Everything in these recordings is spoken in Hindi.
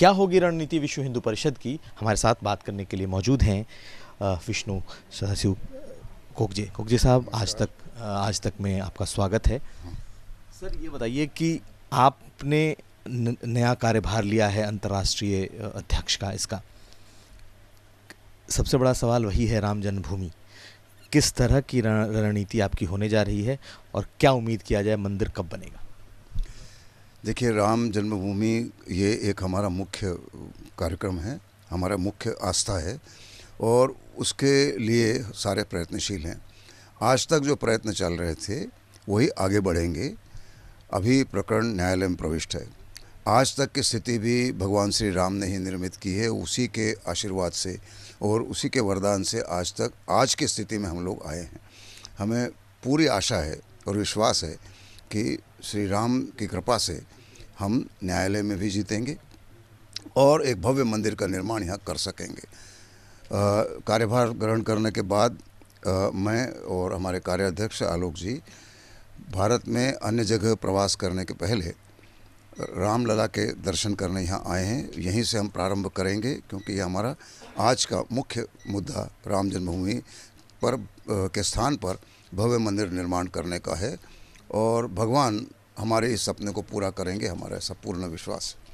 क्या होगी रणनीति विश्व हिंदू परिषद की हमारे साथ बात करने के लिए मौजूद हैं विष्णु सदाशिव कोकजे कोकजे साहब आज तक आज तक में आपका स्वागत है सर ये बताइए कि आपने नया कार्यभार लिया है अंतर्राष्ट्रीय अध्यक्ष का इसका सबसे बड़ा सवाल वही है राम जन्मभूमि किस तरह की रणनीति आपकी होने जा रही है और क्या उम्मीद किया जाए मंदिर कब बनेगा देखिए राम जन्मभूमि ये एक हमारा मुख्य कार्यक्रम है हमारा मुख्य आस्था है और उसके लिए सारे प्रयत्नशील हैं आज तक जो प्रयत्न चल रहे थे वही आगे बढ़ेंगे अभी प्रकरण न्यायालय में प्रविष्ट है आज तक की स्थिति भी भगवान श्री राम ने ही निर्मित की है उसी के आशीर्वाद से और उसी के वरदान से आज तक आज की स्थिति में हम लोग आए हैं हमें पूरी आशा है और विश्वास है कि श्री राम की कृपा से हम न्यायालय में भी जीतेंगे और एक भव्य मंदिर का निर्माण यहाँ कर सकेंगे कार्यभार ग्रहण करने के बाद आ, मैं और हमारे कार्याध्यक्ष आलोक जी भारत में अन्य जगह प्रवास करने के पहले रामलला के दर्शन करने यहाँ आए हैं यहीं से हम प्रारंभ करेंगे क्योंकि ये हमारा आज का मुख्य मुद्दा राम जन्मभूमि पर के स्थान पर भव्य मंदिर निर्माण करने का है और भगवान हमारे इस सपने को पूरा करेंगे हमारा ऐसा पूर्ण विश्वास है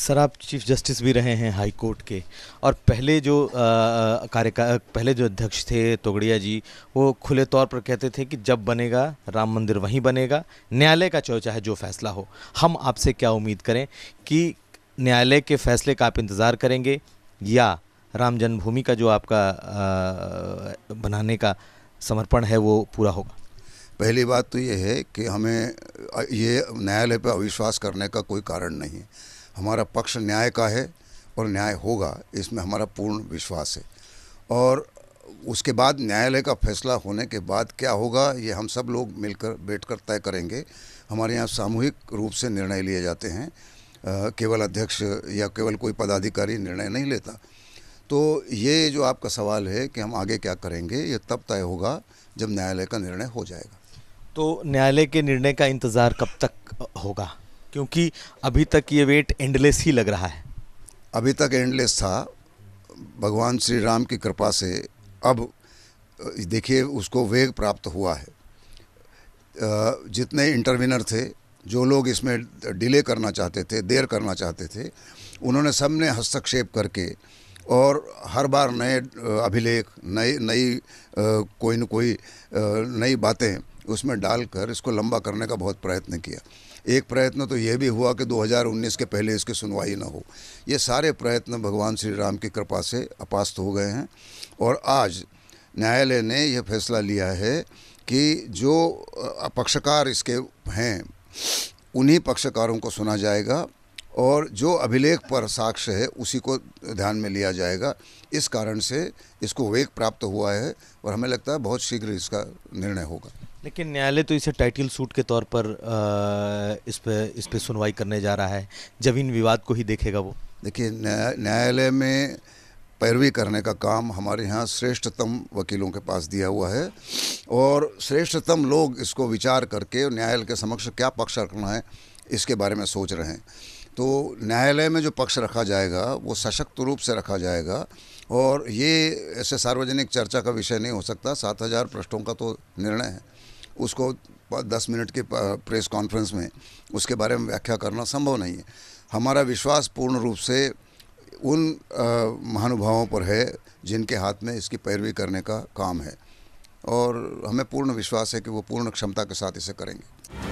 सर आप चीफ जस्टिस भी रहे हैं हाई कोर्ट के और पहले जो कार्यकाल पहले जो अध्यक्ष थे तोगड़िया जी वो खुले तौर पर कहते थे कि जब बनेगा राम मंदिर वहीं बनेगा न्यायालय का चो चाहे जो फैसला हो हम आपसे क्या उम्मीद करें कि न्यायालय के फैसले का आप इंतज़ार करेंगे या राम जन्मभूमि का जो आपका आ, बनाने का समर्पण है वो पूरा होगा पहली बात तो ये है कि हमें ये न्यायालय पर अविश्वास करने का कोई कारण नहीं है हमारा पक्ष न्याय का है और न्याय होगा इसमें हमारा पूर्ण विश्वास है और उसके बाद न्यायालय का फैसला होने के बाद क्या होगा ये हम सब लोग मिलकर बैठकर तय करेंगे हमारे यहाँ सामूहिक रूप से निर्णय लिए जाते हैं केवल अध्यक्ष या केवल कोई पदाधिकारी निर्णय नहीं लेता तो ये जो आपका सवाल है कि हम आगे क्या करेंगे ये तब तय होगा जब न्यायालय का निर्णय हो जाएगा तो न्यायालय के निर्णय का इंतज़ार कब तक होगा क्योंकि अभी तक ये वेट एंडलेस ही लग रहा है अभी तक एंडलेस था भगवान श्री राम की कृपा से अब देखिए उसको वेग प्राप्त हुआ है जितने इंटरविनर थे जो लोग इसमें डिले करना चाहते थे देर करना चाहते थे उन्होंने सबने हस्तक्षेप करके और हर बार नए अभिलेख नई नई कोई न कोई नई बातें उसमें डालकर इसको लंबा करने का बहुत प्रयत्न किया एक प्रयत्न तो यह भी हुआ कि 2019 के पहले इसकी सुनवाई ना हो ये सारे प्रयत्न भगवान श्री राम की कृपा से अपास्त हो गए हैं और आज न्यायालय ने यह फैसला लिया है कि जो पक्षकार इसके हैं उन्हीं पक्षकारों को सुना जाएगा और जो अभिलेख पर साक्ष्य है उसी को ध्यान में लिया जाएगा इस कारण से इसको वेग प्राप्त हुआ है और हमें लगता है बहुत शीघ्र इसका निर्णय होगा लेकिन न्यायालय तो इसे टाइटल सूट के तौर पर इस पर इस पर सुनवाई करने जा रहा है जमीन विवाद को ही देखेगा वो देखिए न्यायालय में पैरवी करने का काम हमारे यहाँ श्रेष्ठतम वकीलों के पास दिया हुआ है और श्रेष्ठतम लोग इसको विचार करके न्यायालय के समक्ष क्या पक्ष रखना है इसके बारे में सोच रहे हैं तो न्यायालय में जो पक्ष रखा जाएगा वो सशक्त रूप से रखा जाएगा और ये ऐसे सार्वजनिक चर्चा का विषय नहीं हो सकता सात हज़ार पृष्ठों का तो निर्णय है उसको दस मिनट के प्रेस कॉन्फ्रेंस में उसके बारे में व्याख्या करना संभव नहीं है हमारा विश्वास पूर्ण रूप से उन महानुभावों पर है जिनके हाथ में इसकी पैरवी करने का काम है और हमें पूर्ण विश्वास है कि वो पूर्ण क्षमता के साथ इसे करेंगे